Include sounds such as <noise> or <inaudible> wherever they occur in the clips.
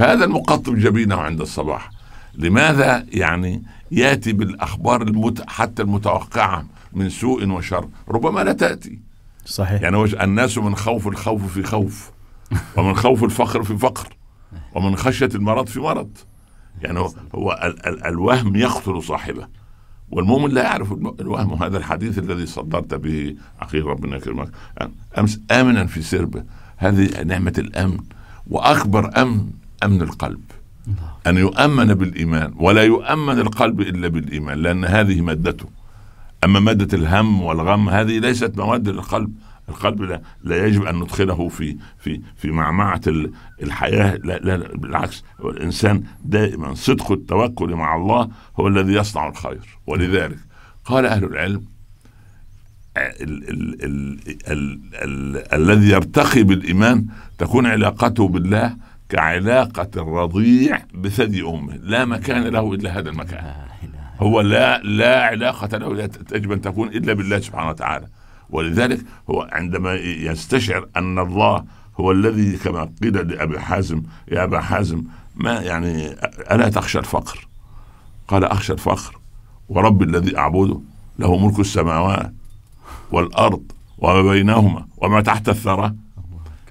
هذا المقطب جبينه عند الصباح لماذا يعني ياتي بالاخبار المت... حتى المتوقعه من سوء وشر ربما لا تاتي صحيح يعني الناس من خوف الخوف في خوف ومن خوف الفقر في فقر ومن خشيه المرض في مرض يعني هو ال- ال- الوهم يقتل صاحبه والمؤمن لا يعرف الوهم هذا الحديث الذي صدرت به اخي ربنا يكرمك امس امنا في سربه هذه نعمه الامن واكبر امن أمن القلب أن يؤمن بالإيمان ولا يؤمن القلب إلا بالإيمان لأن هذه مادته أما مادة الهم والغم هذه ليست مواد للقلب القلب لا, لا يجب أن ندخله في في في معمعة الحياة لا, لا بالعكس الإنسان دائما صدق التوكل مع الله هو الذي يصنع الخير ولذلك قال أهل العلم آه، الذي يرتقي بالإيمان تكون علاقته بالله كعلاقة الرضيع بثدي أمه لا مكان له إلا هذا المكان هو لا لا علاقة له يجب أن تكون إلا بالله سبحانه وتعالى ولذلك هو عندما يستشعر أن الله هو الذي كما قيل لأبي حازم يا أبا حازم ما يعني ألا تخشى الفقر قال أخشى الفقر ورب الذي أعبده له ملك السماوات والأرض وما بينهما وما تحت الثرى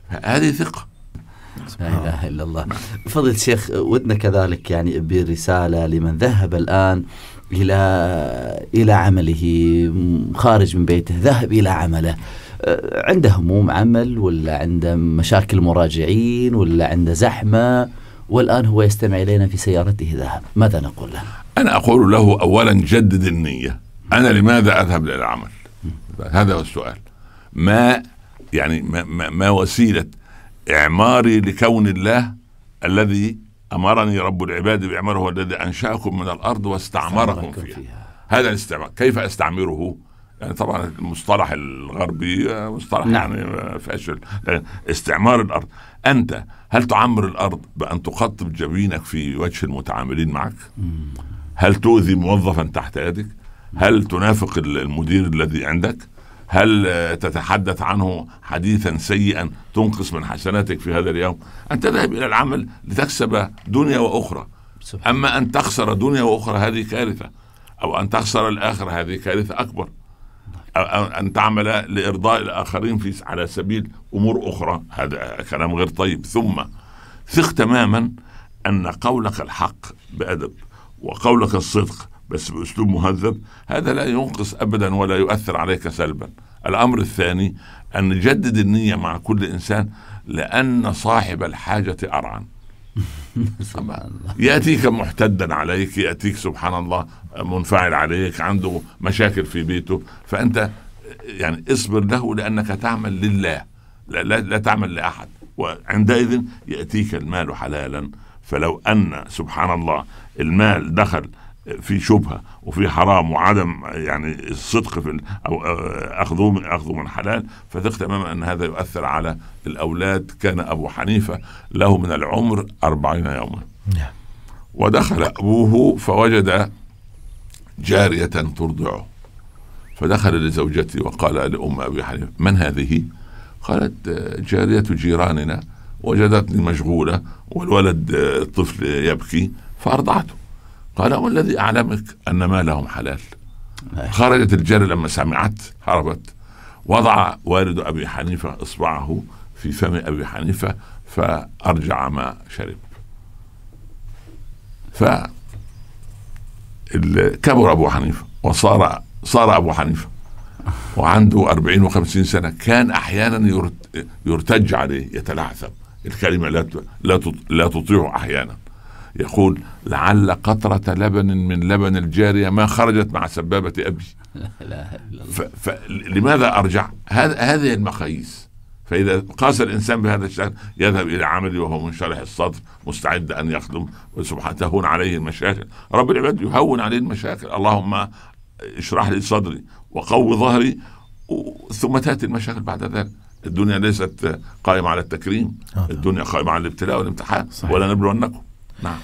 هذه ثقة لا إله إلا الله فضل الشيخ ودنا كذلك يعني برسالة لمن ذهب الآن إلى إلى عمله خارج من بيته ذهب إلى عمله أه، عنده هموم عمل ولا عنده مشاكل مراجعين ولا عنده زحمة والآن هو يستمع إلينا في سيارته ذهب ماذا نقول له؟ أنا أقول له أولا جدد النية أنا لماذا أذهب إلى العمل؟ هذا هو السؤال ما يعني ما, ما, ما وسيلة إعماري لكون الله الذي أمرني رب العباد بإعماره هو الذي أنشأكم من الأرض واستعمركم فيها. فيها هذا الاستعمار كيف أستعمره يعني طبعا المصطلح الغربي آه، مصطلح نعم. يعني آه، فاشل آه، استعمار الارض انت هل تعمر الارض بان تخطب جبينك في وجه المتعاملين معك هل تؤذي موظفا تحت يدك هل تنافق المدير الذي عندك هل آه، تتحدث عنه حديثا سيئا تنقص من حسناتك في هذا اليوم أن تذهب إلى العمل لتكسب دنيا وأخرى أما أن تخسر دنيا وأخرى هذه كارثة أو أن تخسر الآخرة هذه كارثة أكبر أو أن تعمل لإرضاء الآخرين في على سبيل أمور أخرى هذا كلام غير طيب ثم ثق تماما أن قولك الحق بأدب وقولك الصدق بس باسلوب مهذب هذا لا ينقص ابدا ولا يؤثر عليك سلبا الامر الثاني ان نجدد النيه مع كل انسان لان صاحب الحاجه ارعن <laughs> سبحان الله ياتيك محتدا عليك ياتيك سبحان الله منفعل عليك عنده مشاكل في بيته فانت يعني اصبر له لانك تعمل لله لا, لا, لا تعمل لاحد وعندئذ ياتيك المال حلالا فلو ان سبحان الله المال دخل في شبهه وفي حرام وعدم يعني الصدق في او آه، اخذوا من اخذوا من حلال فثق تماما ان هذا يؤثر على الاولاد كان ابو حنيفه له من العمر أربعين يوما نعم. ودخل ابوه فوجد جاريه ترضعه فدخل لزوجته وقال لام ابي حنيفه من هذه؟ قالت آه، جاريه جيراننا وجدتني مشغوله والولد آه، الطفل يبكي فارضعته قال والذي أعلمك أن ما لهم حلال خرجت الجاريه لما سمعت هربت وضع والد أبي حنيفة إصبعه في فم أبي حنيفة فأرجع ما شرب ف كبر أبو حنيفة وصار صار أبو حنيفة وعنده أربعين وخمسين سنة كان أحيانا يرتج عليه يتلعثم الكلمة لا لا تطيعه أحيانا يقول لعل قطرة لبن من لبن الجارية ما خرجت مع سبابة أبي لا فلماذا أرجع هذه المقاييس فإذا قاس الإنسان بهذا الشأن يذهب إلى عمله وهو منشرح الصدر مستعد أن يخدم سبحانه تهون عليه المشاكل رب العباد يهون عليه المشاكل اللهم اشرح لي صدري وقوي ظهري ثم تأتي المشاكل بعد ذلك الدنيا ليست قائمة على التكريم آه، الدنيا نعم. قائمة على الابتلاء والامتحان ولا نبلونكم 那